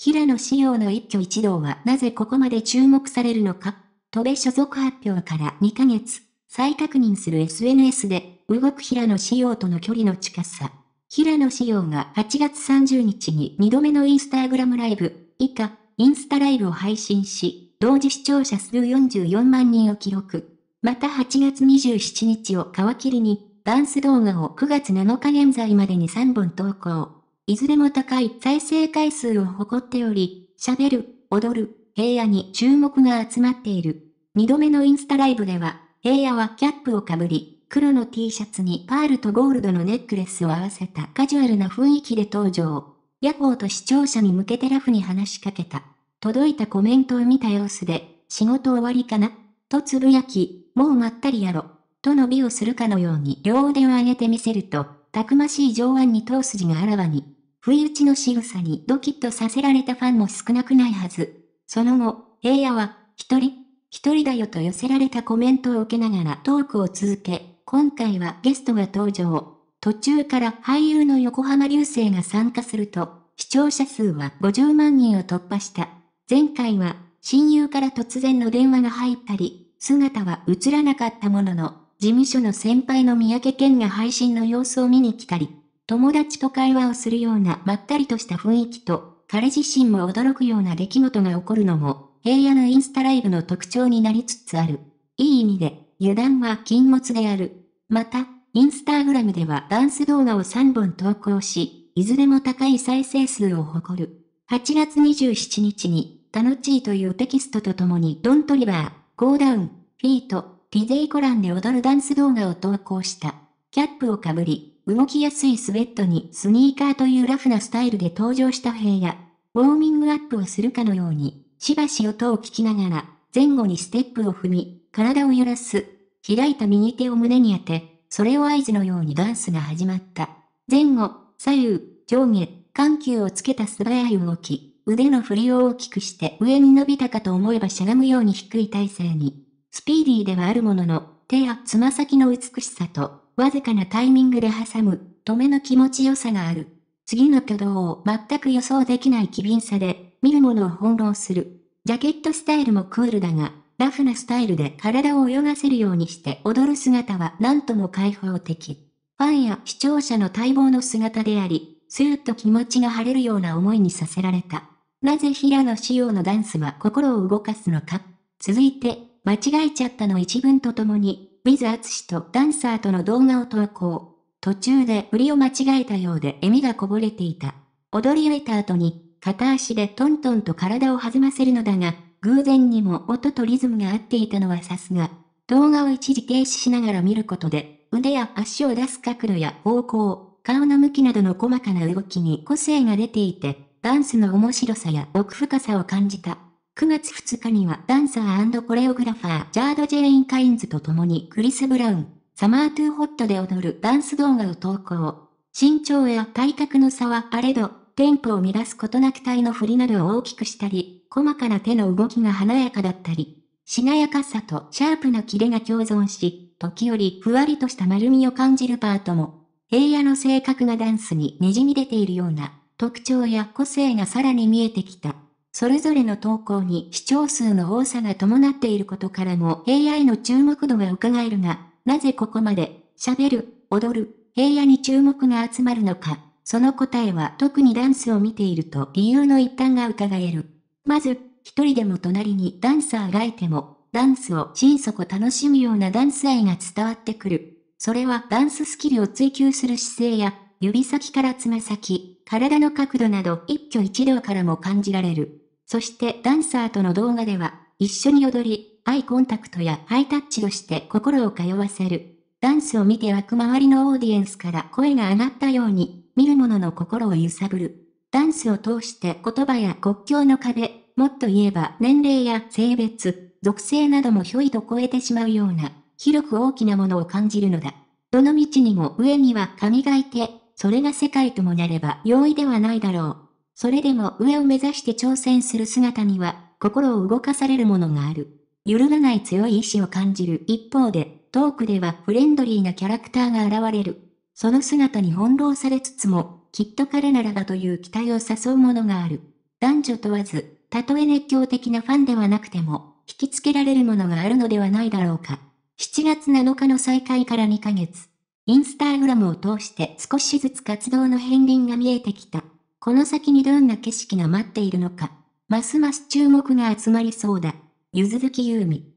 平野紫耀の一挙一動はなぜここまで注目されるのか。戸部所属発表から2ヶ月、再確認する SNS で、動く平野紫耀との距離の近さ。平野紫耀が8月30日に2度目のインスタグラムライブ、以下、インスタライブを配信し、同時視聴者数44万人を記録。また8月27日を皮切りに、ダンス動画を9月7日現在までに3本投稿。いずれも高い再生回数を誇っており、喋る、踊る、平野に注目が集まっている。二度目のインスタライブでは、平野はキャップをかぶり、黒の T シャツにパールとゴールドのネックレスを合わせたカジュアルな雰囲気で登場。ホーと視聴者に向けてラフに話しかけた。届いたコメントを見た様子で、仕事終わりかなとつぶやき、もうまったりやろ。と伸びをするかのように両腕を上げてみせると、たくましい上腕に通す字があらわに。不意打ちの仕草にドキッとさせられたファンも少なくないはず。その後、平野は、一人、一人だよと寄せられたコメントを受けながらトークを続け、今回はゲストが登場。途中から俳優の横浜流星が参加すると、視聴者数は50万人を突破した。前回は、親友から突然の電話が入ったり、姿は映らなかったものの、事務所の先輩の三宅健が配信の様子を見に来たり、友達と会話をするようなまったりとした雰囲気と、彼自身も驚くような出来事が起こるのも、平野のインスタライブの特徴になりつつある。いい意味で、油断は禁物である。また、インスタグラムではダンス動画を3本投稿し、いずれも高い再生数を誇る。8月27日に、タノチーというテキストとともに、ドントリバー、ゴーダウン、フィート、ティデイコランで踊るダンス動画を投稿した。キャップをかぶり、動きやすいスウェットにスニーカーというラフなスタイルで登場した平野。ウォーミングアップをするかのように、しばし音を聞きながら、前後にステップを踏み、体を揺らす。開いた右手を胸に当て、それを合図のようにダンスが始まった。前後、左右、上下、緩急をつけた素早い動き、腕の振りを大きくして上に伸びたかと思えばしゃがむように低い体勢に。スピーディーではあるものの、手やつま先の美しさとわずかなタイミングで挟む、止めの気持ちよさがある。次の挙動を全く予想できない機敏さで、見るものを翻弄する。ジャケットスタイルもクールだが、ラフなスタイルで体を泳がせるようにして踊る姿は何とも開放的。ファンや視聴者の待望の姿であり、スーッと気持ちが晴れるような思いにさせられた。なぜ平野紫耀のダンスは心を動かすのか続いて、間違えちゃったの一文とともに、ィズアツシとダンサーとの動画を投稿。途中で振りを間違えたようで笑みがこぼれていた。踊り終えた後に、片足でトントンと体を弾ませるのだが、偶然にも音とリズムが合っていたのはさすが。動画を一時停止しながら見ることで、腕や足を出す角度や方向、顔の向きなどの細かな動きに個性が出ていて、ダンスの面白さや奥深さを感じた。9月2日にはダンサーコレオグラファージャード・ジェイン・カインズと共にクリス・ブラウン、サマー・トゥ・ー・ホットで踊るダンス動画を投稿。身長や体格の差はあれど、テンポを乱すことなく体の振りなどを大きくしたり、細かな手の動きが華やかだったり、しなやかさとシャープなキレが共存し、時折ふわりとした丸みを感じるパートも、平野の性格がダンスに滲み出ているような特徴や個性がさらに見えてきた。それぞれの投稿に視聴数の多さが伴っていることからも AI の注目度が伺えるが、なぜここまで、喋る、踊る、平野に注目が集まるのか、その答えは特にダンスを見ていると理由の一端が伺える。まず、一人でも隣にダンサーがいても、ダンスを心底楽しむようなダンス愛が伝わってくる。それはダンススキルを追求する姿勢や、指先からつま先、体の角度など一挙一動からも感じられる。そしてダンサーとの動画では、一緒に踊り、アイコンタクトやハイタッチをして心を通わせる。ダンスを見て湧く周りのオーディエンスから声が上がったように、見る者の心を揺さぶる。ダンスを通して言葉や国境の壁、もっと言えば年齢や性別、属性などもひょいと超えてしまうような、広く大きなものを感じるのだ。どの道にも上には神がいて、それが世界ともなれば容易ではないだろう。それでも上を目指して挑戦する姿には、心を動かされるものがある。揺るがない強い意志を感じる一方で、トークではフレンドリーなキャラクターが現れる。その姿に翻弄されつつも、きっと彼ならばという期待を誘うものがある。男女問わず、たとえ熱狂的なファンではなくても、引きつけられるものがあるのではないだろうか。7月7日の再会から2ヶ月。インスタグラムを通して少しずつ活動の片鱗が見えてきた。この先にどんな景色が待っているのか、ますます注目が集まりそうだ。ゆずゆうみ。